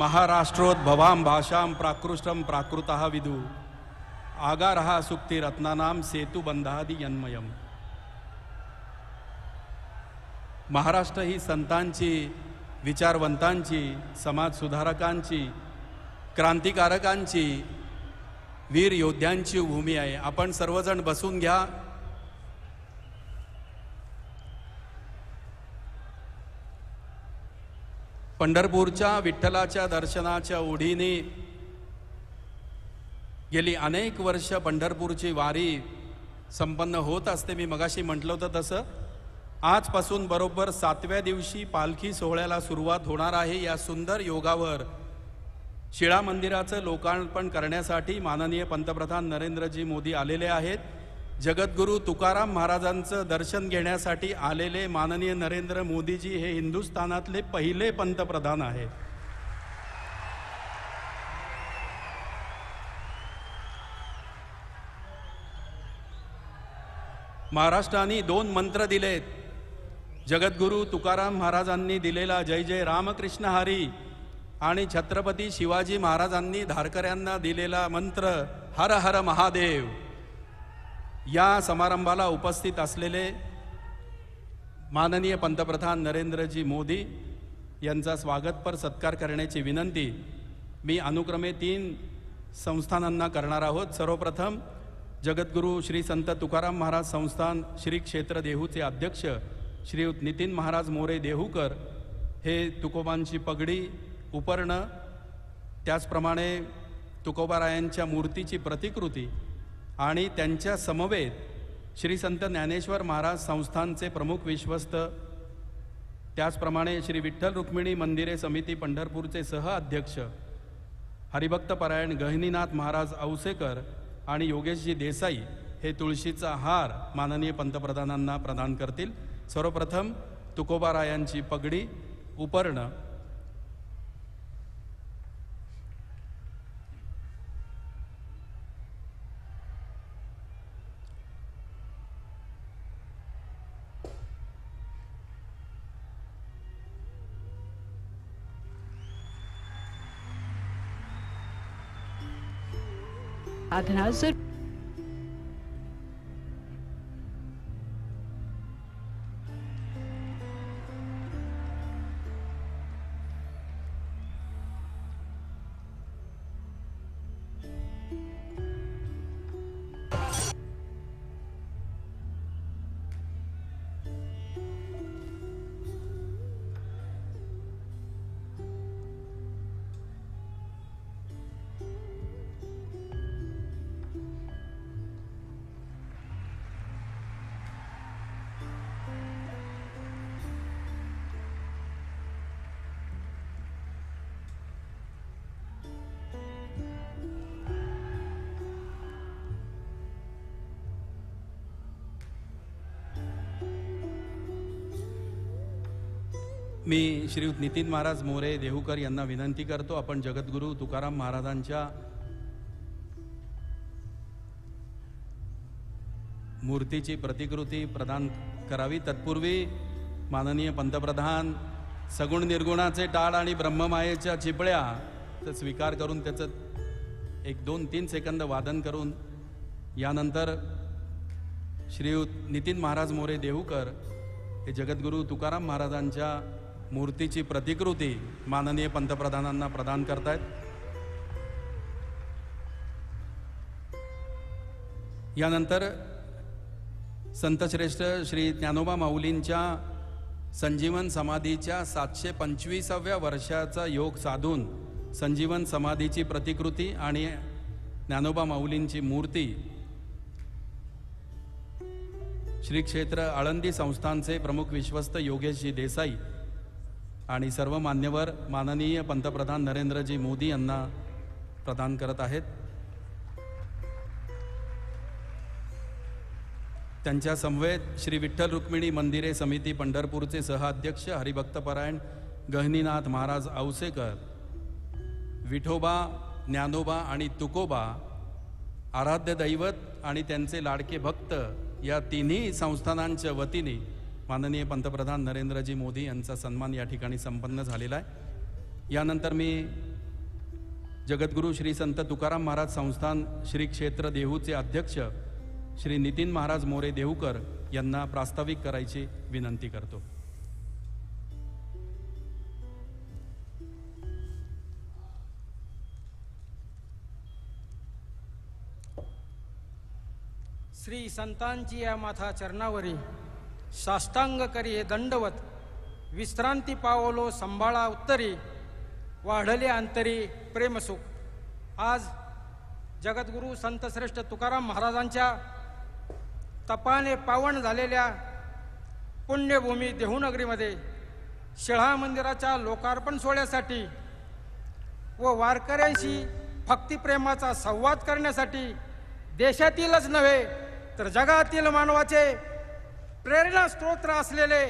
महाराष्ट्रोद्भवां भाषां प्राकृष्टं प्राकृतः विदु आगारः सुक्तिरत्नानां सेतुबंधादियन्मयम महाराष्ट्र ही संतांची विचारवंतांची समाजसुधारकांची क्रांतिकारकांची वीर योद्ध्यांची भूमी आहे आपण सर्वजण बसून घ्या पंढरपूरच्या विठ्ठलाच्या दर्शनाच्या ओढीने गेली अनेक वर्ष पंढरपूरची वारी संपन्न होत असते मी मगाशी म्हटलं होतं तसं आजपासून बरोबर सातव्या दिवशी पालखी सोहळ्याला सुरुवात होणार आहे या सुंदर योगावर शिळा मंदिराचं लोकार्पण करण्यासाठी माननीय पंतप्रधान नरेंद्रजी मोदी आलेले आहेत जगद्गुरू तुकाराम महाराजांचं दर्शन घेण्यासाठी आलेले माननीय नरेंद्र मोदीजी हे हिंदुस्थानातले पहिले पंतप्रधान आहेत महाराष्ट्राने दोन मंत्र दिलेत जगद्गुरू तुकाराम महाराजांनी दिलेला जय जय रामकृष्ण हरी आणि छत्रपती शिवाजी महाराजांनी धारकऱ्यांना दिलेला मंत्र हर हर महादेव या समारंभाला उपस्थित असलेले माननीय पंतप्रधान नरेंद्रजी मोदी यांचा स्वागतपर सत्कार करण्याची विनंती मी अनुक्रमे तीन संस्थानांना करणार आहोत सर्वप्रथम जगद्गुरु श्री संत तुकाराम महाराज संस्थान श्री क्षेत्र देहूचे अध्यक्ष श्री नितीन महाराज मोरे देहूकर हे तुकोबांची पगडी उपर्ण त्याचप्रमाणे तुकोबारायांच्या मूर्तीची प्रतिकृती आणि त्यांच्या समवेत श्री संत ज्ञानेश्वर महाराज संस्थानचे प्रमुख विश्वस्त त्याचप्रमाणे श्री विठ्ठल रुक्मिणी मंदिरे समिती पंढरपूरचे सह अध्यक्ष हरिभक्तपरायण गहिनीनाथ महाराज औसेकर आणि योगेशजी देसाई हे तुळशीचा हार माननीय पंतप्रधानांना प्रदान करतील सर्वप्रथम तुकोबारायांची पगडी उपर्ण आधार श्री नितीन महाराज मोरे देहूकर यांना विनंती करतो आपण जगद्गुरू तुकाराम महाराजांच्या मूर्तीची प्रतिकृती प्रदान करावी तत्पूर्वी माननीय पंतप्रधान सगुण निर्गुणाचे टाळ आणि ब्रह्ममायेच्या चिपळ्या तर स्वीकार करून त्याचं एक दोन तीन सेकंद वादन करून यानंतर श्री नितीन महाराज मोरे देहूकर हे जगद्गुरू तुकाराम महाराजांच्या मूर्तीची प्रतिकृती माननीय पंतप्रधानांना प्रदान करतायत यानंतर संतश्रेष्ठ श्री ज्ञानोबा माऊलींच्या संजीवन समाधीच्या सातशे पंचवीसाव्या वर्षाचा योग साधून संजीवन समाधीची प्रतिकृती आणि ज्ञानोबा माऊलींची मूर्ती श्री क्षेत्र आळंदी संस्थानचे प्रमुख विश्वस्त योगेशजी देसाई आणि सर्व मान्यवर माननीय पंतप्रधान नरेंद्रजी मोदी यांना प्रदान करत आहेत त्यांच्या समवेत श्री विठ्ठल रुक्मिणी मंदिरे समिती पंढरपूरचे सहअध्यक्ष हरिभक्तपरायण गहनीनाथ महाराज औसेकर विठोबा ज्ञानोबा आणि तुकोबा आराध्य दैवत आणि त्यांचे लाडके भक्त या तिन्ही संस्थानांच्या वतीने माननीय पंतप्रधान नरेंद्रजी मोदी यांचा सन्मान या ठिकाणी संपन्न झालेला आहे यानंतर मी जगद्गुरू श्री संत तुकाराम महाराज संस्थान श्री क्षेत्र देहूचे अध्यक्ष श्री नितीन महाराज मोरे देहूकर यांना प्रास्ताविक करायची विनंती करतो श्री संतांची या माथा चरणावरी साष्टांग करी दंडवत विश्रांती पावलो संभाळा उत्तरी वाढले अंतरी प्रेमसुख आज जगद्गुरू संतश्रेष्ठ तुकाराम महाराजांच्या तपाने पावन झालेल्या पुण्यभूमी देहूनगरीमध्ये शिळा मंदिराच्या लोकार्पण सोहळ्यासाठी व वारकऱ्यांशी भक्तिप्रेमाचा संवाद करण्यासाठी देशातीलच नव्हे तर जगातील मानवाचे प्रेरणा स्तोत्र असलेले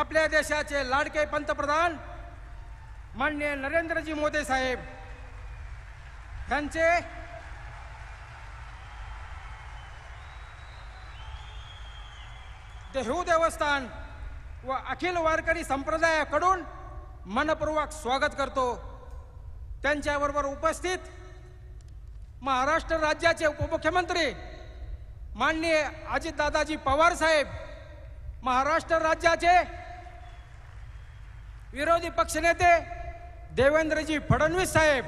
आपल्या देशाचे लाडके पंतप्रधान मान्य नरेंद्रजी मोदी साहेब यांचे देहू देवस्थान व अखिल वारकरी संप्रदायाकडून मनपूर्वक स्वागत करतो त्यांच्याबरोबर उपस्थित महाराष्ट्र राज्याचे उपमुख्यमंत्री माननीय दादाजी पवार साहेब महाराष्ट्र राज्याचे विरोधी पक्षनेते देवेंद्रजी फडणवीस साहेब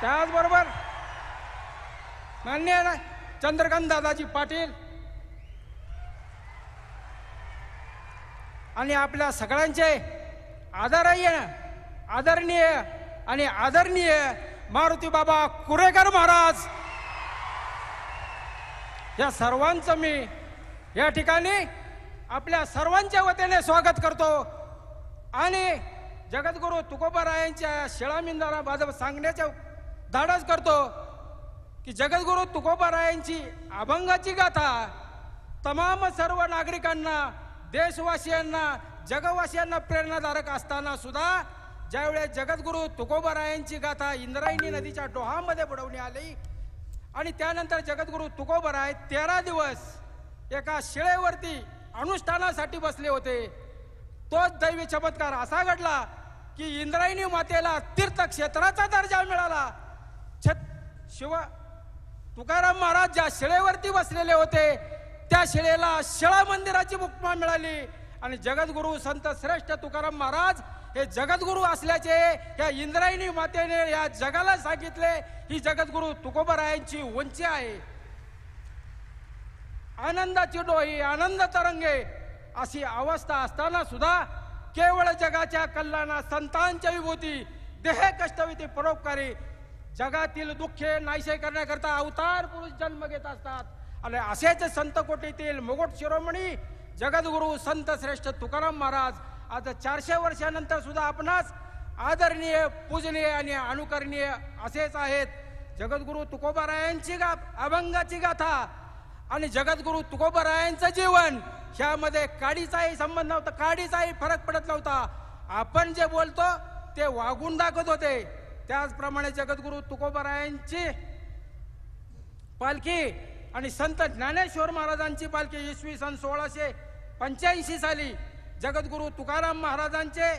त्याचबरोबर मान्य चंद्रकांत दादाजी पाटील आणि आपल्या सगळ्यांचे आदरय आदरणीय आणि आदरणीय मारुती बाबा कुरेकर महाराज या सर्वांचं मी या ठिकाणी आपल्या सर्वांच्या वतीने स्वागत करतो आणि जगद्गुरू तुकोबारायांच्या शिळामिंदाला माझं सांगण्याच्या धाडस करतो की जगद्गुरू तुकोबारायांची अभंगाची गाथा तमाम सर्व नागरिकांना देशवासियांना जगवासियांना प्रेरणादारक असताना सुद्धा ज्यावेळेस जगद्गुरू तुकोबारायांची गाथा इंद्रायणी नदीच्या डोहामध्ये बुडवणी आली आणि त्यानंतर तुकोबर आहे तेरा दिवस एका शिळेवरती अनुष्ठानासाठी बसले होते तोच दैवी चमत्कार असा घडला की इंद्रायणी मातेला तीर्थक्षेत्राचा दर्जा मिळाला छत शिव तुकाराम महाराज ज्या शिळेवरती बसलेले होते त्या शिळेला शिळा मंदिराची उपमा मिळाली आणि जगद्गुरू संत श्रेष्ठ तुकाराम महाराज हे जगद्गुरू असल्याचे या इंद्रायणी मातेने या जगाला सांगितले ही जगद्गुरू तुकोबरायांची उंची आहे आनंदाची डोही आनंद तरंगे अशी अवस्था असताना सुद्धा केवळ जगाच्या कल्याणा संतांच्या विभूती देह कष्टविती परोपकारी जगातील दुःखे नाहीसे करण्याकरता अवतार पुरुष जन्म घेत असतात आणि असेच संत कोटीतील मुकुट शिरोमणी जगद्गुरू संत श्रेष्ठ तुकाराम महाराज आज चारशे वर्षानंतर सुद्धा आपणास आदरणीय पूजनीय आणि अनुकरणीय असेच आहेत जगद्गुरु तुकोबारायांची गा अभंगाची गाथा आणि जगद्गुरु तुकोबारायांचं जीवन ह्यामध्ये काडीचाही संबंध नव्हता काडीचाही फरक पडत नव्हता आपण जे बोलतो ते वागून दाखवत होते त्याचप्रमाणे जगद्गुरु तुकोबारायांची पालखी आणि संत ज्ञानेश्वर महाराजांची पालखी इसवी सन सोळाशे पंच्याऐंशी साली जगद्गुरू तुकाराम महाराजांचे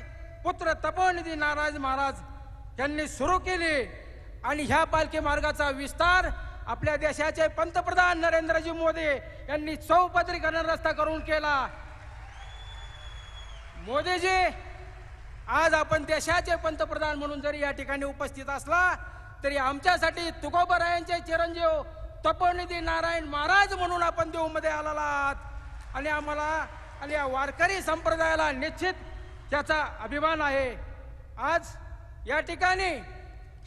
पुत्र तपोनिधी नाराज महाराज यांनी सुरू केली आणि ह्या पालखी मार्गाचा विस्तार आपल्या देशाचे पंतप्रधान नरेंद्रजी मोदी यांनी चौपदरीकरण रस्ता करून केला मोदीजी आज आपण देशाचे पंतप्रधान म्हणून जरी या ठिकाणी उपस्थित असला तरी आमच्यासाठी तुकोबरायांचे चिरंजीव तपोनिधी नारायण महाराज म्हणून आपण देऊमध्ये आलात आणि आम्हाला आणि या वारकरी संप्रदायाला निश्चित त्याचा अभिमान आहे आज या ठिकाणी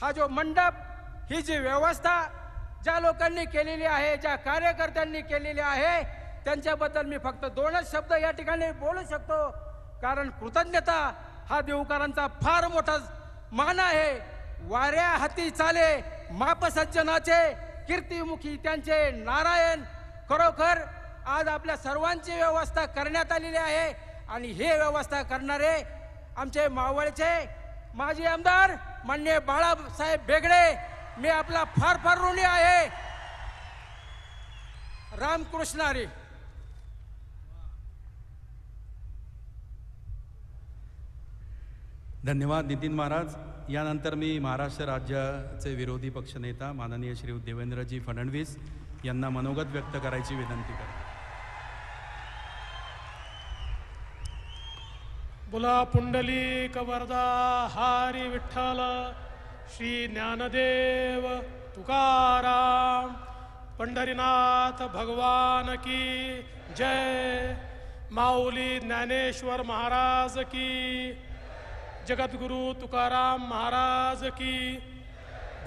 हा जो मंडप ही जी व्यवस्था ज्या लोकांनी केलेली आहे ज्या कार्यकर्त्यांनी केलेली आहे त्यांच्याबद्दल मी फक्त दोनच शब्द या ठिकाणी बोलू शकतो कारण कृतज्ञता हा देवकरांचा फार मोठा मान आहे वाऱ्या हाती चाले मापसज्जनाचे कीर्तिमुखी त्यांचे नारायण खरोखर आज आपल्या सर्वांची व्यवस्था करण्यात आलेली आहे आणि हे व्यवस्था करणारे आमचे मावळचे माजी आमदार मान्य बाळासाहेब बेगडे मी आपला फार फार ऋणी आहे रामकृष्णारी धन्यवाद नितीन महाराज यानंतर मी महाराष्ट्र राज्याचे विरोधी पक्षनेता माननीय श्री देवेंद्रजी फडणवीस यांना मनोगत व्यक्त करायची विनंती करतो बुला पुंडलीक वरदा हारी विठ्ठल श्री ज्ञानदेव तुकाराम पंडरीनाथ भगवान की जय माऊली ज्ञानेश्वर महाराज की जगतगुरु तुकाराम महाराज की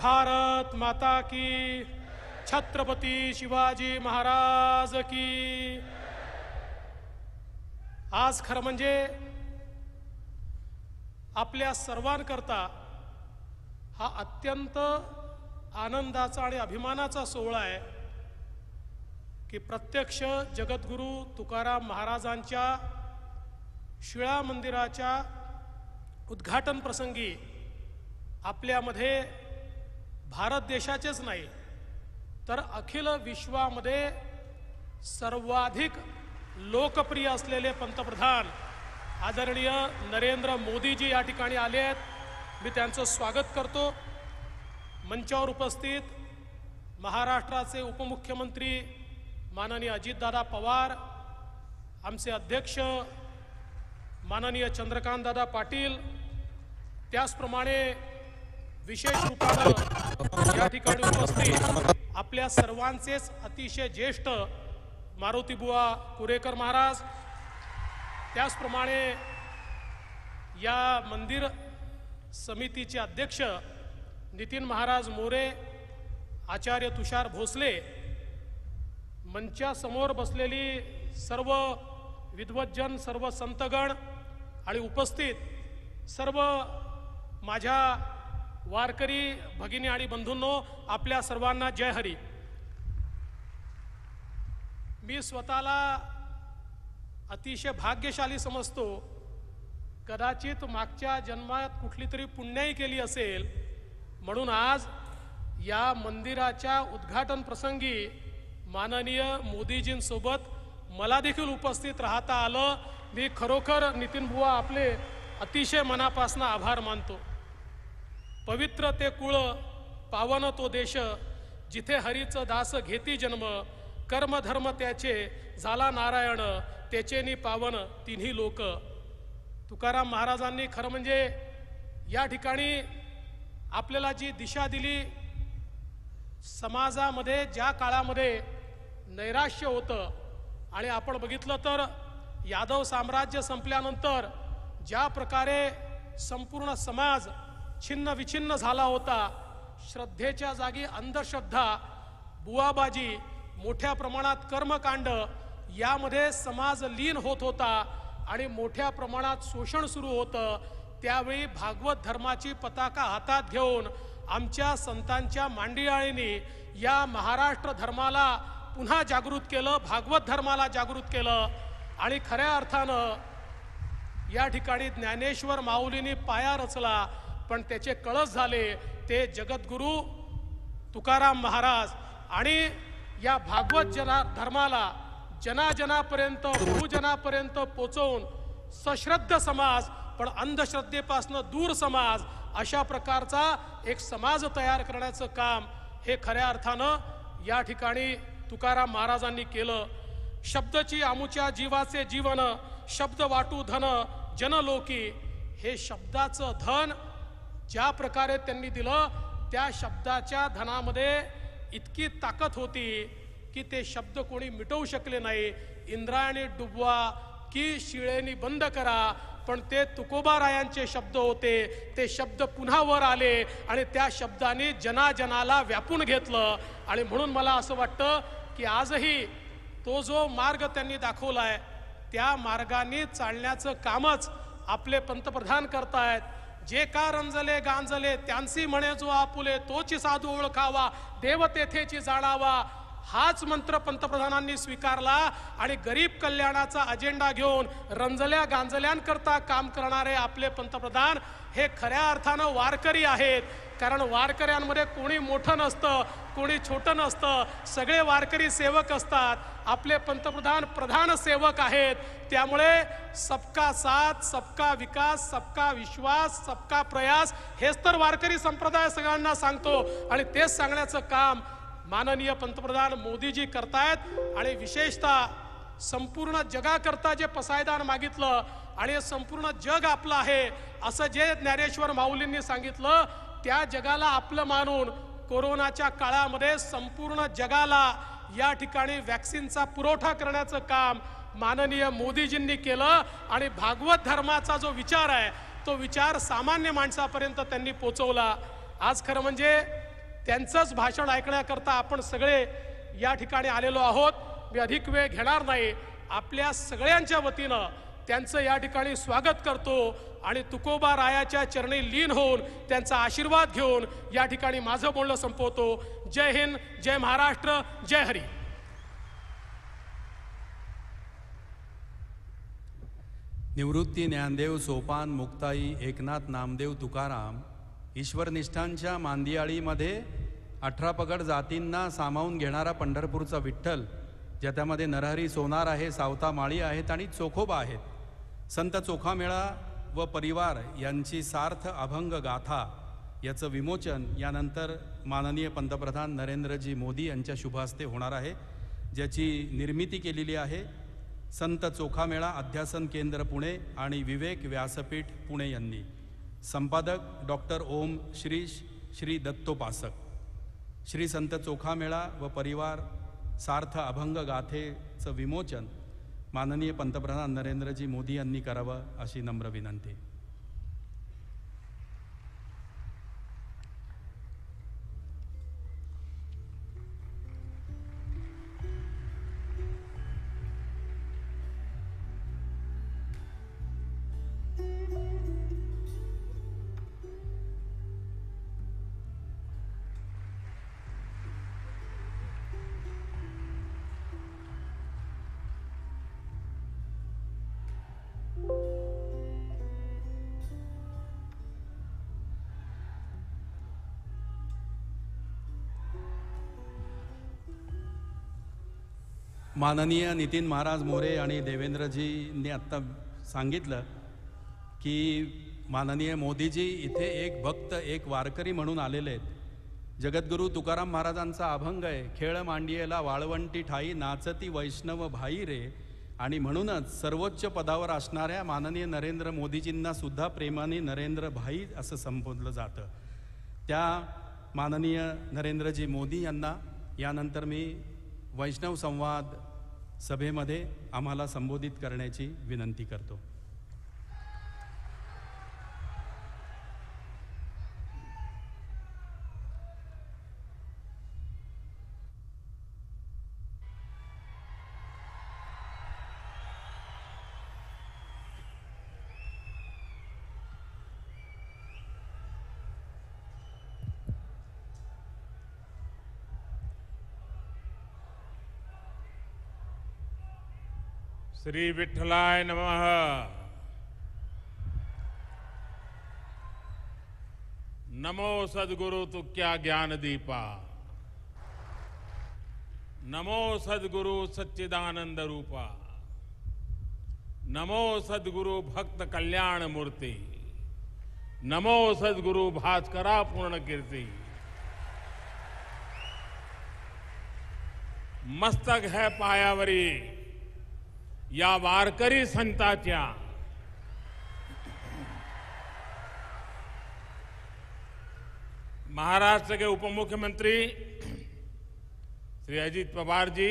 भारत माता की छत्रपति शिवाजी महाराज की आज खर मंजे आपल्या सर्वांकरता हा अत्यंत आनंदाचा आणि अभिमानाचा सोहळा आहे की प्रत्यक्ष जगद्गुरू तुकाराम महाराजांच्या शिळा मंदिराच्या उद्घाटन प्रसंगी आपल्यामध्ये भारत देशाचेच नाही तर अखिल विश्वामध्ये सर्वाधिक लोकप्रिय असलेले पंतप्रधान आदरणीय नरेंद्र मोदीजी या ठिकाणी आले आहेत मी त्यांचं स्वागत करतो मंचावर उपस्थित महाराष्ट्राचे उपमुख्यमंत्री माननीय अजितदादा पवार आमचे अध्यक्ष माननीय चंद्रकांतदादा पाटील त्याचप्रमाणे विशेष रूपानं या ठिकाणी उपस्थित आपल्या सर्वांचेच अतिशय ज्येष्ठ मारुतीबुवा कुरेकर महाराज त्याचप्रमाणे या मंदिर समितीचे अध्यक्ष नितीन महाराज मोरे आचार्य तुषार भोसले मंचासमोर बसलेली सर्व विद्वज्जन सर्व संतगण आणि उपस्थित सर्व माझ्या वारकरी भगिनी आणि बंधूंनो आपल्या सर्वांना जय हरी मी स्वतःला अतिशय भाग्यशाली समजतो कदाचित मागच्या जन्मात कुठली तरी पुण्याही केली असेल म्हणून आज या मंदिराच्या उद्घाटन प्रसंगी माननीय मोदीजींसोबत मला देखील उपस्थित राहता आलं मी खरोखर नितीन बुवा आपले अतिशय मनापासून आभार मानतो पवित्र ते कुळ पावन तो देश जिथे हरीचं दास घेती जन्म कर्मधर्म त्याचे झाला नारायण नि पावन तिन्ही लोक तुकाराम महाराजांनी खरं म्हणजे या ठिकाणी आपल्याला जी दिशा दिली समाजामध्ये ज्या काळामध्ये नैराश्य होतं आणि आपण बघितलं तर यादव साम्राज्य संपल्यानंतर ज्या प्रकारे संपूर्ण समाज छिन्न विछिन्न झाला होता श्रद्धेच्या जागी अंधश्रद्धा बुवाबाजी मोठ्या प्रमाणात कर्मकांड यामध्ये समाज लीन होत होता आणि मोठ्या प्रमाणात शोषण सुरू होतं त्यावेळी भागवत धर्माची पताका हातात घेऊन आमच्या संतांच्या मांडियाळीने या महाराष्ट्र धर्माला पुन्हा जागृत केलं भागवत धर्माला जागृत केलं आणि खऱ्या अर्थानं या ठिकाणी ज्ञानेश्वर माऊलींनी पाया रचला पण त्याचे कळस झाले ते जगद्गुरू तुकाराम महाराज आणि या भागवत जना धर्माला जनाजनापर्यंत भूजनापर्यंत पोचवून सश्रद्ध समाज पण अंधश्रद्धेपासनं दूर समाज अशा प्रकारचा एक समाज तयार करण्याचं काम हे खऱ्या अर्थानं या ठिकाणी तुकाराम महाराजांनी केलं शब्दची आमुच्या जीवाचे जीवन शब्द वाटू धन जनलोकी हे शब्दाचं धन ज्या प्रकारे त्यांनी दिलं त्या शब्दाच्या धनामध्ये इतकी ताकद होती की ते शब्द कोणी मिटवू शकले नाही इंद्रायणी डुबवा की शिळेनी बंद करा पण ते तुकोबारायांचे शब्द होते ते शब्द पुन्हा वर आले आणि त्या शब्दाने जनाजनाला व्यापून घेतलं आणि म्हणून मला असं वाटतं की आजही तो जो मार्ग त्यांनी दाखवला आहे त्या मार्गाने चालण्याचं कामच आपले पंतप्रधान करतायत जे का रंजले गांजले त्यांची म्हणे जो आपुले तोची साधू ओळखावा देव तेथेची जाणावा हाच मंत्र पंतप्रधानांनी स्वीकारला आणि गरीब कल्याणाचा अजेंडा घेऊन रंजल्या गांजल्यांकरता काम करणारे आपले पंतप्रधान हे खऱ्या अर्थानं वारकरी आहेत कारण वारकऱ्यांमध्ये कोणी मोठं नसतं कोणी छोटं नसतं सगळे वारकरी सेवक असतात आपले पंतप्रधान प्रधान सेवक आहेत त्यामुळे सबका साथ सबका विकास सबका विश्वास सबका प्रयास हेच तर वारकरी संप्रदाय सगळ्यांना सांगतो आणि तेच सांगण्याचं काम माननीय पंतप्रधान मोदीजी करतायत आणि विशेषतः संपूर्ण जगाकरता जे पसायदान मागितलं आणि संपूर्ण जग आपलं आहे असं जे ज्ञानेश्वर माऊलींनी सांगितलं त्या जगाला आपलं मानून कोरोनाच्या काळामध्ये संपूर्ण जगाला या ठिकाणी वॅक्सिनचा पुरवठा करण्याचं काम माननीय मोदीजींनी केलं आणि भागवत धर्माचा जो विचार आहे तो विचार सामान्य माणसापर्यंत त्यांनी पोचवला आज खरं म्हणजे त्यांचंच भाषण ऐकण्याकरता आपण सगळे या ठिकाणी आलेलो आहोत मी अधिक वेळ घेणार नाही आपल्या सगळ्यांच्या वतीनं त्यांचं या ठिकाणी स्वागत करतो आणि तुकोबा रायाच्या चरणी लीन होऊन त्यांचा आशीर्वाद घेऊन या ठिकाणी माझं बोलणं संपवतो जय हिंद जय महाराष्ट्र जय हरी निवृत्ती ज्ञानदेव सोपान मुक्ताई एकनाथ नामदेव तुकाराम ईश्वरनिष्ठांच्या मांदियाळीमध्ये अठरा पगड जातींना सामावून घेणारा पंढरपूरचा विठ्ठल त्यामध्ये नरहरी सोनार आहे सावता माळी आहेत आणि चोखोबा आहेत संत चोखामेळा व परिवार यांची सार्थ अभंग गाथा याचं विमोचन यानंतर माननीय पंतप्रधान नरेंद्रजी मोदी यांच्या शुभहस्ते होणार आहे ज्याची निर्मिती केलेली आहे संत चोखामेळा अध्यासन केंद्र पुणे आणि विवेक व्यासपीठ पुणे यांनी संपादक डॉक्टर ओम श्रीश श्री दत्तोपासक श्री संत चोखामेळा व परिवार सार्थ अभंग गाथेचं विमोचन माननीय पंतप्रधान नरेंद्रजी मोदी यांनी करावं अशी नम्र विनंती माननीय नितीन महाराज मोरे आणि देवेंद्रजींनी आत्ता सांगितलं की माननीय मोदीजी इथे एक भक्त एक वारकरी म्हणून आलेले आहेत जगद्गुरू तुकाराम महाराजांचा अभंग आहे खेळ मांडियेला वाळवंटी ठाई नाचती वैष्णव भाई रे आणि म्हणूनच सर्वोच्च पदावर असणाऱ्या माननीय नरेंद्र मोदीजींना सुद्धा प्रेमाने नरेंद्र भाई असं संबोधलं जातं त्या माननीय नरेंद्रजी मोदी यांना यानंतर मी वैष्णव संवाद सभेमध्ये आम्हाला संबोधित करण्याची विनंती करतो श्री विठलाय नमः नमो सदगुरु तो क्या ज्ञान दीपा नमो सदगुरु सच्चिदानंद रूपा नमो सदगुरु भक्त कल्याण मूर्ति नमो सदगुरु भास्करा पूर्ण कीर्ति मस्तक है पायावरी या वारकरी संतांच्या महाराष्ट्र के उप मुख्यमंत्री श्री अजित पवार जी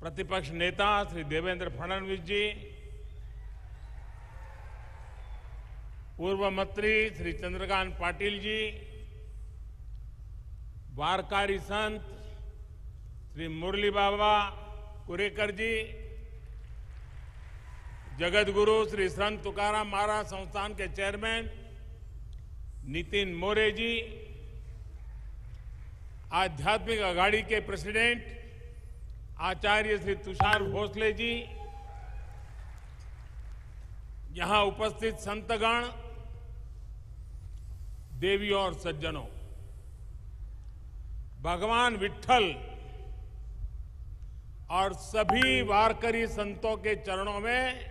प्रतिपक्ष नेता श्री देवेंद्र फडणवीस जी पूर्व मंत्री श्री चंद्रकांत पाटिल जी वारकारी संत श्री मुरली बाबा कुरेकर जी जगत गुरु श्री संत तुकार महाराज संस्थान के चेयरमैन नितिन मोरे जी आध्यात्मिक अघाड़ी के प्रेसिडेंट आचार्य श्री तुषार भोसले जी यहां उपस्थित संतगण देवियों और सज्जनों भगवान विठल और सभी वारकरी संतों के चरणों में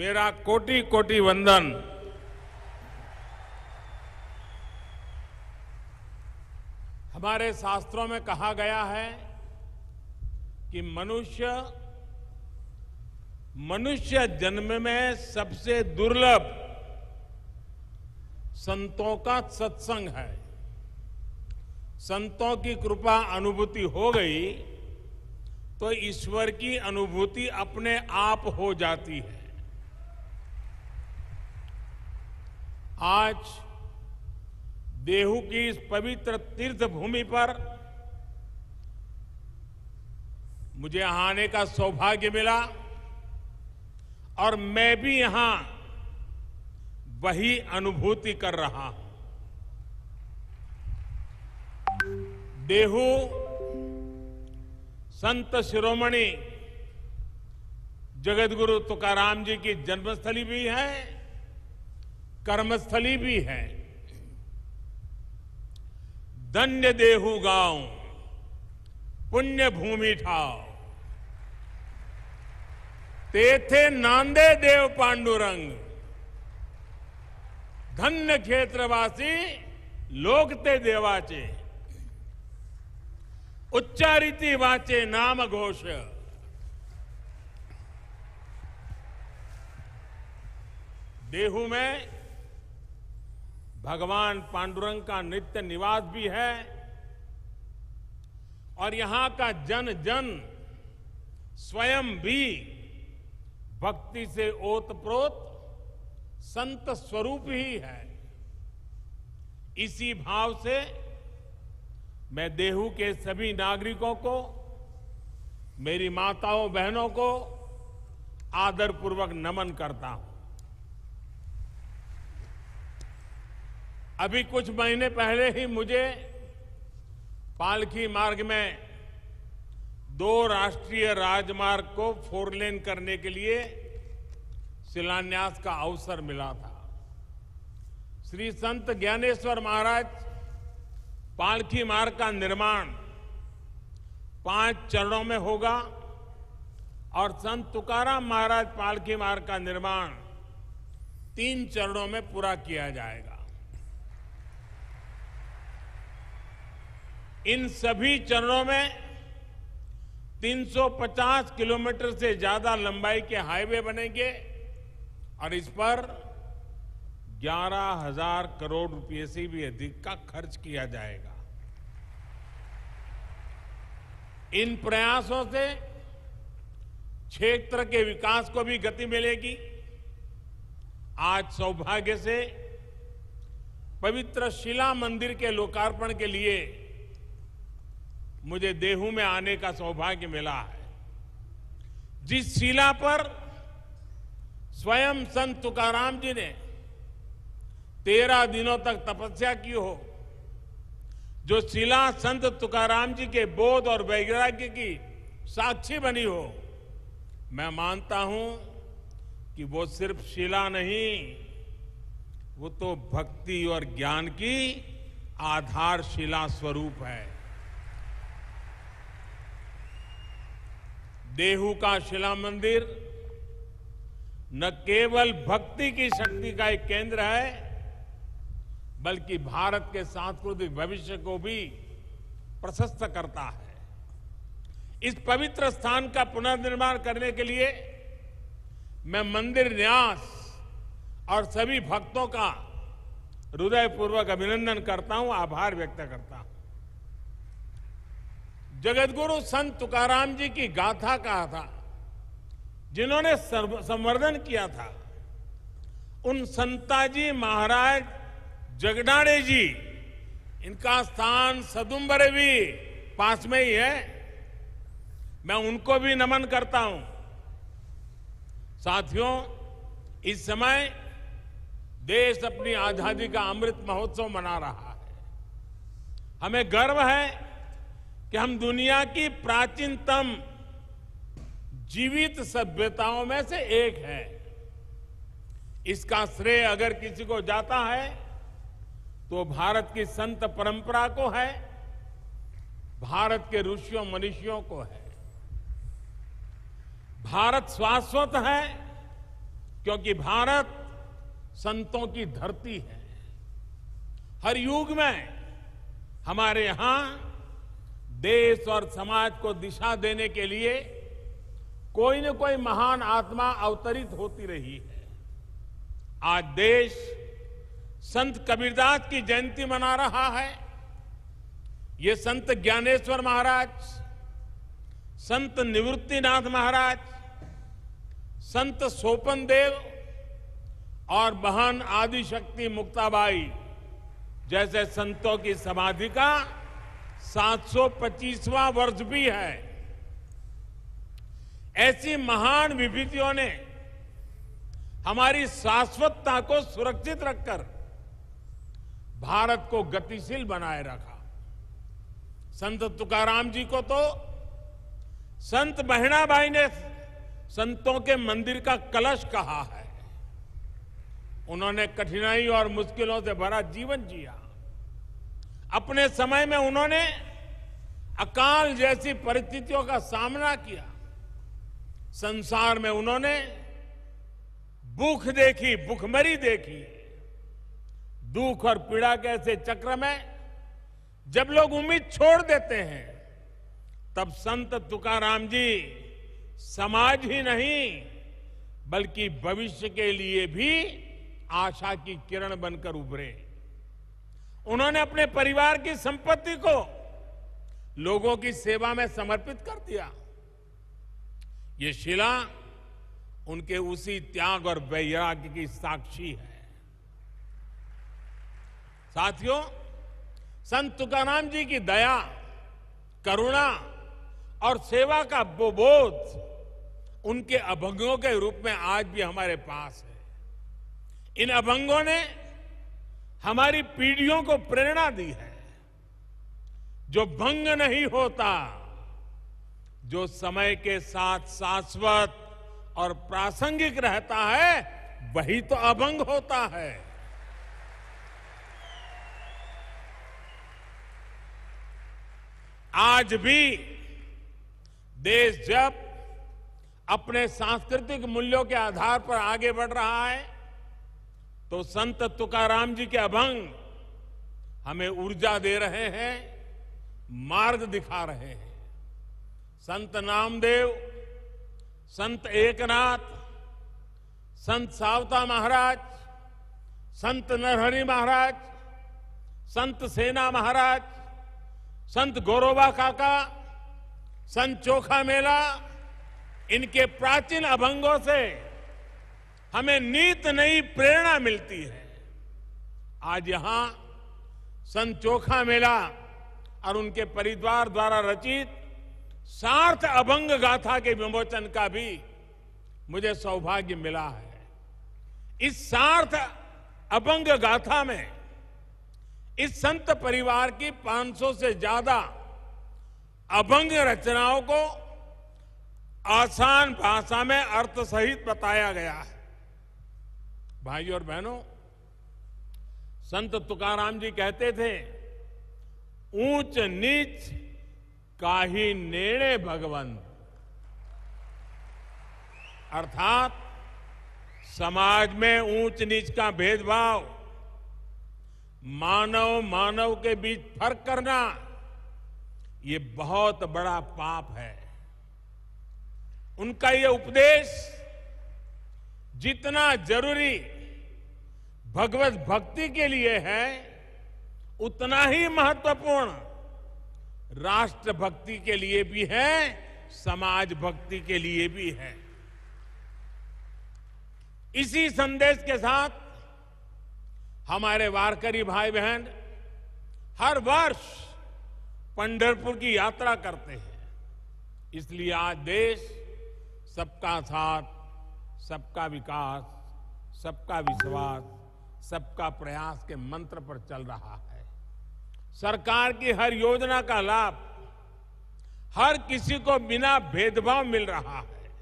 मेरा कोटि कोटि वंदन हमारे शास्त्रों में कहा गया है कि मनुष्य मनुष्य जन्म में सबसे दुर्लभ संतों का सत्संग है संतों की कृपा अनुभूति हो गई तो ईश्वर की अनुभूति अपने आप हो जाती है आज देहू की इस पवित्र तीर्थ भूमि पर मुझे यहां आने का सौभाग्य मिला और मैं भी यहां वही अनुभूति कर रहा हूं देहू संत शिरोमणि जगतगुरु तुकाराम जी की जन्मस्थली भी है कर्मस्थली भी है धन्य देहू गांव पुण्य भूमि ठाव तेथे नांदे देव पांडुरंग धन्य क्षेत्रवासी लोकते देवाचे उच्चारिति वाचे नाम घोष देहू में भगवान पांडुरंग का नित्य निवास भी है और यहां का जन जन स्वयं भी भक्ति से ओतप्रोत संत स्वरूप ही है इसी भाव से मैं देहू के सभी नागरिकों को मेरी माताओं बहनों को आदरपूर्वक नमन करता हूं अभी कुछ महीने पहले ही मुझे पालखी मार्ग में दो राष्ट्रीय राजमार्ग को फोरलेन करने के लिए शिलान्यास का अवसर मिला था श्री संत ज्ञानेश्वर महाराज पालकी मार्ग का निर्माण पांच चरणों में होगा और संत तुकाराम महाराज पालकी मार्ग का निर्माण तीन चरणों में पूरा किया जाएगा इन सभी चरणों में 350 किलोमीटर से ज्यादा लंबाई के हाईवे बनेंगे और इस पर ग्यारह हजार करोड़ रुपए से भी अधिक का खर्च किया जाएगा इन प्रयासों से क्षेत्र के विकास को भी गति मिलेगी आज सौभाग्य से पवित्र शिला मंदिर के लोकार्पण के लिए मुझे देहू में आने का सौभाग्य मिला है जिस शिला पर स्वयं संत तुकाराम जी ने तेरह दिनों तक तपस्या की हो जो शिला संत तुकाराम जी के बोध और वैराग्य की साक्षी बनी हो मैं मानता हूं कि वो सिर्फ शिला नहीं वो तो भक्ति और ज्ञान की आधारशिला स्वरूप है देहू का शिला मंदिर न केवल भक्ति की शक्ति का एक केंद्र है बल्कि भारत के सांस्कृतिक भविष्य को भी प्रशस्त करता है इस पवित्र स्थान का पुनर्निर्माण करने के लिए मैं मंदिर न्यास और सभी भक्तों का हृदयपूर्वक अभिनंदन करता हूं आभार व्यक्त करता हूं जगतगुरु संत तुकाराम जी की गाथा कहा था जिन्होंने संवर्धन किया था उन संताजी महाराज जगडाणे जी इनका स्थान सदुम्बर भी पास में ही है मैं उनको भी नमन करता हूं साथियों इस समय देश अपनी आजादी का अमृत महोत्सव मना रहा है हमें गर्व है कि हम दुनिया की प्राचीनतम जीवित सभ्यताओं में से एक है इसका श्रेय अगर किसी को जाता है तो भारत की संत परंपरा को है भारत के ऋषियों मनुष्यों को है भारत शाश्वत है क्योंकि भारत संतों की धरती है हर युग में हमारे यहां देश और समाज को दिशा देने के लिए कोई न कोई महान आत्मा अवतरित होती रही है आज देश संत कबीरदास की जयंती मना रहा है ये संत ज्ञानेश्वर महाराज संत निवृत्तिनाथ महाराज संत सोपन देव और महान आदिशक्ति मुक्ताबाई जैसे संतों की समाधि का 725वां वर्ष भी है ऐसी महान विभूतियों ने हमारी शाश्वतता को सुरक्षित रखकर भारत को गतिशील बनाए रखा संत तुकाराम जी को तो संत भाई ने संतों के मंदिर का कलश कहा है उन्होंने कठिनाई और मुश्किलों से भरा जीवन जिया अपने समय में उन्होंने अकाल जैसी परिस्थितियों का सामना किया संसार में उन्होंने भूख देखी भूखमरी देखी दुख और पीड़ा के ऐसे चक्र में जब लोग उम्मीद छोड़ देते हैं तब संत तुकाराम जी समाज ही नहीं बल्कि भविष्य के लिए भी आशा की किरण बनकर उभरे उन्होंने अपने परिवार की संपत्ति को लोगों की सेवा में समर्पित कर दिया ये शिला उनके उसी त्याग और वैराग्य की साक्षी है साथियों संत तुकाराम जी की दया करुणा और सेवा का वो बोध उनके अभंगों के रूप में आज भी हमारे पास है इन अभंगों ने हमारी पीढ़ियों को प्रेरणा दी है जो भंग नहीं होता जो समय के साथ शाश्वत और प्रासंगिक रहता है वही तो अभंग होता है आज भी देश जब अपने सांस्कृतिक मूल्यों के आधार पर आगे बढ़ रहा है तो संत तुकाराम जी के अभंग हमें ऊर्जा दे रहे हैं मार्ग दिखा रहे हैं संत नामदेव संत एकनाथ संत सावता महाराज संत नरहरि महाराज संत सेना महाराज संत गौरवा काका संत चोखा मेला इनके प्राचीन अभंगों से हमें नीत नई प्रेरणा मिलती है आज यहां संत चोखा मेला और उनके परिवार द्वारा रचित सार्थ अभंग गाथा के विमोचन का भी मुझे सौभाग्य मिला है इस सार्थ अभंग गाथा में इस संत परिवार की 500 से ज्यादा अभंग रचनाओं को आसान भाषा में अर्थ सहित बताया गया है भाई और बहनों संत तुकाराम जी कहते थे ऊंच नीच का ही निर्णय भगवंत अर्थात समाज में ऊंच नीच का भेदभाव मानव मानव के बीच फर्क करना ये बहुत बड़ा पाप है उनका ये उपदेश जितना जरूरी भगवत भक्ति के लिए है उतना ही महत्वपूर्ण राष्ट्र भक्ति के लिए भी है समाज भक्ति के लिए भी है इसी संदेश के साथ हमारे वारकरी भाई बहन हर वर्ष पंडरपुर की यात्रा करते हैं इसलिए आज देश सबका साथ सबका विकास सबका विश्वास सबका प्रयास के मंत्र पर चल रहा है सरकार की हर योजना का लाभ हर किसी को बिना भेदभाव मिल रहा है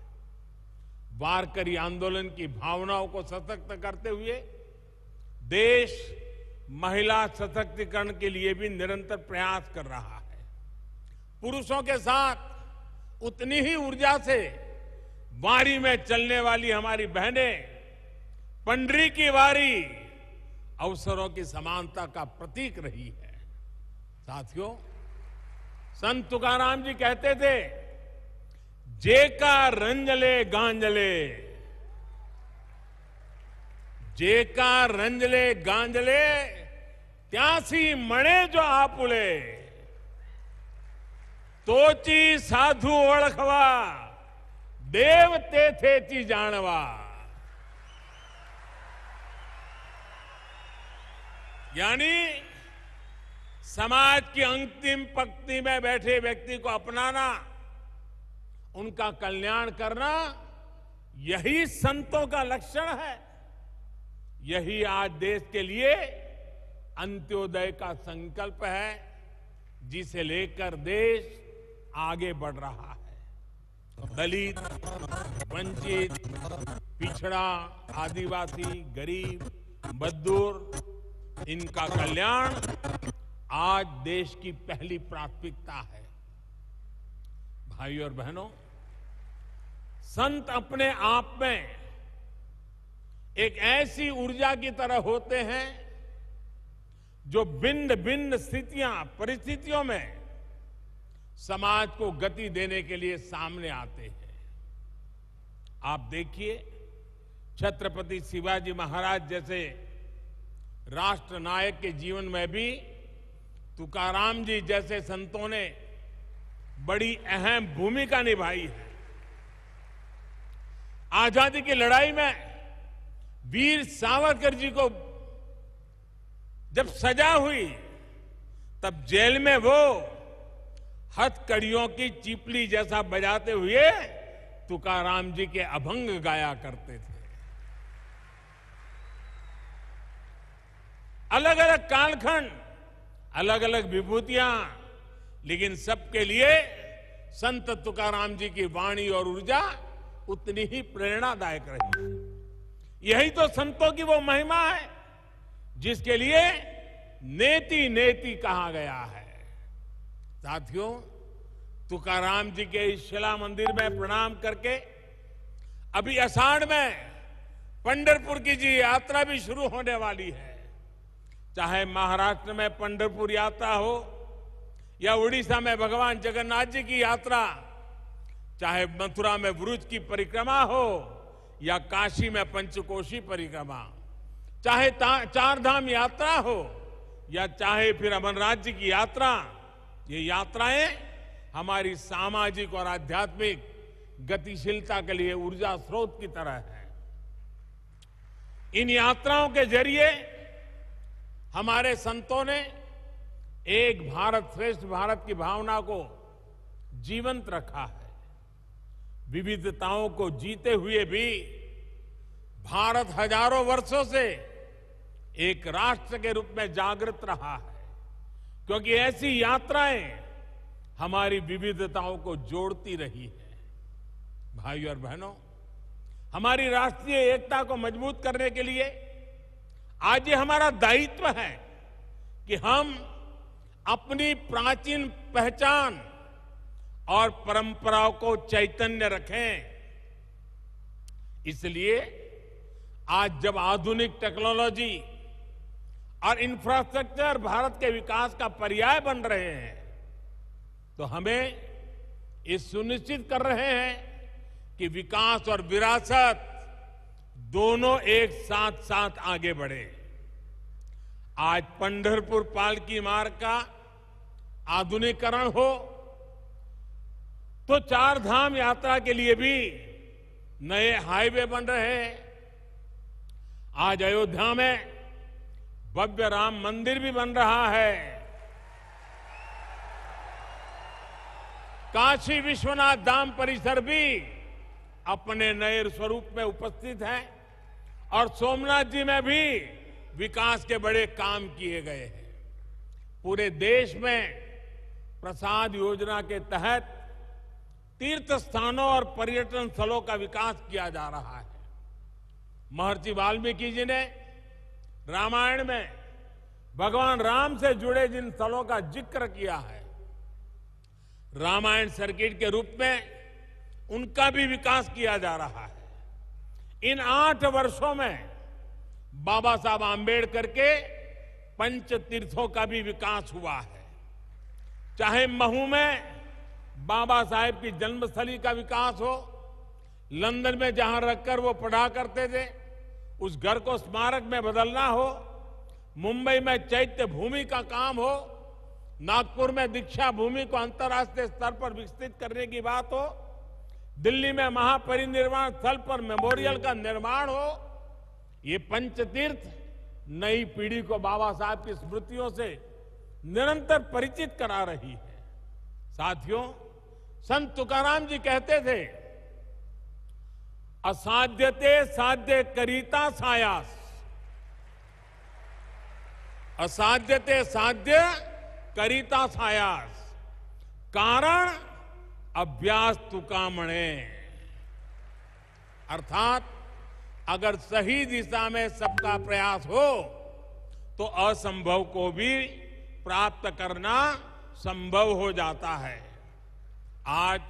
वारकरी आंदोलन की भावनाओं को सशक्त करते हुए देश महिला सशक्तिकरण के लिए भी निरंतर प्रयास कर रहा है पुरुषों के साथ उतनी ही ऊर्जा से वारी में चलने वाली हमारी बहनें पंडरी की वारी अवसरों की समानता का प्रतीक रही है साथियों संत तुकाराम जी कहते थे जे का रंजले गांजले जेका रंजले गांजले त्यासी मणे जो आपुले तोची साधु ओळखवा देव ची जानवा यानी समाज की अंतिम पंक्ति में बैठे व्यक्ति को अपनाना उनका कल्याण करना यही संतों का लक्षण है यही आज देश के लिए अंत्योदय का संकल्प है जिसे लेकर देश आगे बढ़ रहा है दलित वंचित पिछड़ा आदिवासी गरीब मजदूर इनका कल्याण आज देश की पहली प्राथमिकता है भाइयों और बहनों संत अपने आप में एक ऐसी ऊर्जा की तरह होते हैं जो भिन्न भिन्न स्थितियां परिस्थितियों में समाज को गति देने के लिए सामने आते हैं आप देखिए छत्रपति शिवाजी महाराज जैसे राष्ट्र नायक के जीवन में भी तुकाराम जी जैसे संतों ने बड़ी अहम भूमिका निभाई है आजादी की लड़ाई में वीर सावरकर जी को जब सजा हुई तब जेल में वो हथकड़ियों की चिपली जैसा बजाते हुए तुकाराम जी के अभंग गाया करते थे अलग अलग कालखंड अलग अलग विभूतियां लेकिन सबके लिए संत तुकाराम जी की वाणी और ऊर्जा उतनी ही प्रेरणादायक रही यही तो संतों की वो महिमा है जिसके लिए नेति नेति कहा गया है साथियों तुकाराम जी के इस शिला मंदिर में प्रणाम करके अभी अषाढ़ में पंडरपुर की जी यात्रा भी शुरू होने वाली है चाहे महाराष्ट्र में पंडरपुर यात्रा हो या उड़ीसा में भगवान जगन्नाथ जी की यात्रा चाहे मथुरा में वृज की परिक्रमा हो या काशी में पंचकोशी परिक्रमा चाहे चार धाम यात्रा हो या चाहे फिर अमन राज्य की यात्रा ये यात्राएं हमारी सामाजिक और आध्यात्मिक गतिशीलता के लिए ऊर्जा स्रोत की तरह है इन यात्राओं के जरिए हमारे संतों ने एक भारत श्रेष्ठ भारत की भावना को जीवंत रखा है विविधताओं को जीते हुए भी भारत हजारों वर्षों से एक राष्ट्र के रूप में जागृत रहा है क्योंकि ऐसी यात्राएं हमारी विविधताओं को जोड़ती रही है भाइयों और बहनों हमारी राष्ट्रीय एकता को मजबूत करने के लिए आज ये हमारा दायित्व है कि हम अपनी प्राचीन पहचान और परंपराओं को चैतन्य रखें इसलिए आज जब आधुनिक टेक्नोलॉजी और इंफ्रास्ट्रक्चर भारत के विकास का पर्याय बन रहे हैं तो हमें ये सुनिश्चित कर रहे हैं कि विकास और विरासत दोनों एक साथ साथ आगे बढ़े आज पंढरपुर पालकी मार्ग का आधुनिकीकरण हो तो चार धाम यात्रा के लिए भी नए हाईवे बन रहे हैं आज अयोध्या में भव्य राम मंदिर भी बन रहा है काशी विश्वनाथ धाम परिसर भी अपने नए स्वरूप में उपस्थित है और सोमनाथ जी में भी विकास के बड़े काम किए गए हैं पूरे देश में प्रसाद योजना के तहत तीर्थ स्थानों और पर्यटन स्थलों का विकास किया जा रहा है महर्षि वाल्मीकि जी ने रामायण में भगवान राम से जुड़े जिन स्थलों का जिक्र किया है रामायण सर्किट के रूप में उनका भी विकास किया जा रहा है इन आठ वर्षों में बाबा साहब आंबेडकर के पंच तीर्थों का भी विकास हुआ है चाहे महू में बाबा साहेब की जन्मस्थली का विकास हो लंदन में जहां रखकर वो पढ़ा करते थे उस घर को स्मारक में बदलना हो मुंबई में चैत्य भूमि का काम हो नागपुर में दीक्षा भूमि को अंतर्राष्ट्रीय स्तर पर विकसित करने की बात हो दिल्ली में महापरिनिर्वाण स्थल पर मेमोरियल का निर्माण हो ये पंचतीर्थ नई पीढ़ी को बाबा साहब की स्मृतियों से निरंतर परिचित करा रही है साथियों संत तुकाराम जी कहते थे असाध्यते साध्य करीता सायास असाध्यते साध्य करीता सायास कारण अभ्यास तुकामणे अर्थात अगर सही दिशा में सबका प्रयास हो तो असंभव को भी प्राप्त करना संभव हो जाता है आज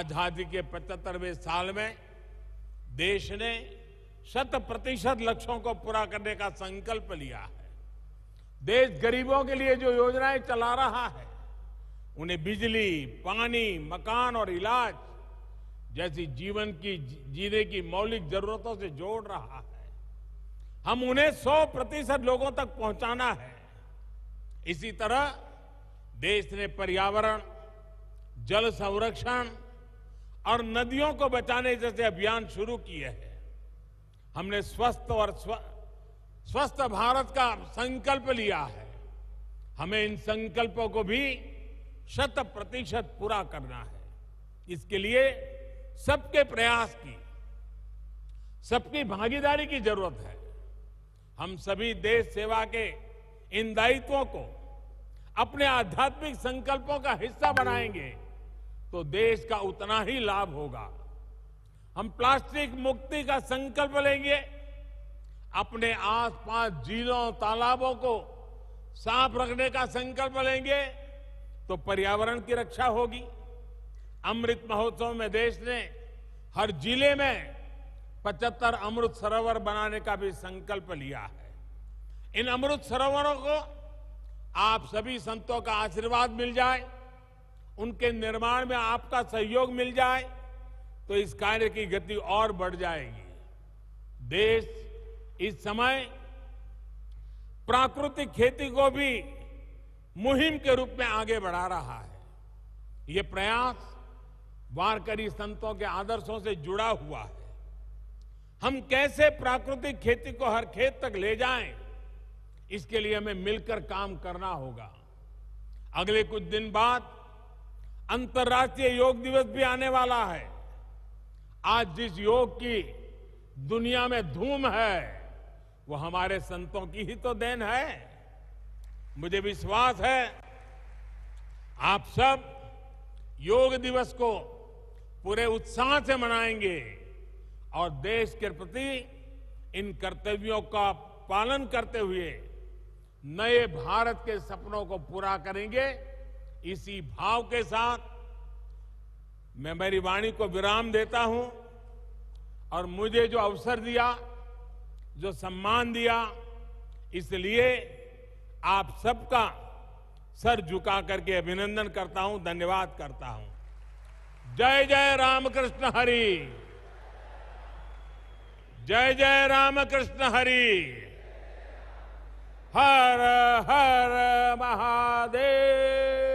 आजादी के 75वें साल में देश ने शत प्रतिशत लक्ष्यों को पूरा करने का संकल्प लिया है देश गरीबों के लिए जो योजनाएं चला रहा है उन्हें बिजली पानी मकान और इलाज जैसी जीवन की जीने की मौलिक जरूरतों से जोड़ रहा है हम उन्हें 100 प्रतिशत लोगों तक पहुंचाना है इसी तरह देश ने पर्यावरण जल संरक्षण और नदियों को बचाने जैसे अभियान शुरू किए हैं हमने स्वस्थ और स्व, स्वस्थ भारत का संकल्प लिया है हमें इन संकल्पों को भी शत प्रतिशत पूरा करना है इसके लिए सबके प्रयास की सबकी भागीदारी की जरूरत है हम सभी देश सेवा के इन दायित्वों को अपने आध्यात्मिक संकल्पों का हिस्सा बनाएंगे तो देश का उतना ही लाभ होगा हम प्लास्टिक मुक्ति का संकल्प लेंगे अपने आसपास झीलों तालाबों को साफ रखने का संकल्प लेंगे तो पर्यावरण की रक्षा होगी अमृत महोत्सव में देश ने हर जिले में 75 अमृत सरोवर बनाने का भी संकल्प लिया है इन अमृत सरोवरों को आप सभी संतों का आशीर्वाद मिल जाए उनके निर्माण में आपका सहयोग मिल जाए तो इस कार्य की गति और बढ़ जाएगी देश इस समय प्राकृतिक खेती को भी मुहिम के रूप में आगे बढ़ा रहा है ये प्रयास वारकरी संतों के आदर्शों से जुड़ा हुआ है हम कैसे प्राकृतिक खेती को हर खेत तक ले जाएं इसके लिए हमें मिलकर काम करना होगा अगले कुछ दिन बाद अंतर्राष्ट्रीय योग दिवस भी आने वाला है आज जिस योग की दुनिया में धूम है वो हमारे संतों की ही तो देन है मुझे विश्वास है आप सब योग दिवस को पूरे उत्साह से मनाएंगे और देश के प्रति इन कर्तव्यों का पालन करते हुए नए भारत के सपनों को पूरा करेंगे इसी भाव के साथ मैं मेरी वाणी को विराम देता हूं और मुझे जो अवसर दिया जो सम्मान दिया इसलिए आप सबका सर झुका करके अभिनंदन करता हूं धन्यवाद करता हूं जय जय रामकृष्ण हरि जय जय रामकृष्ण हरि हर हर महादेव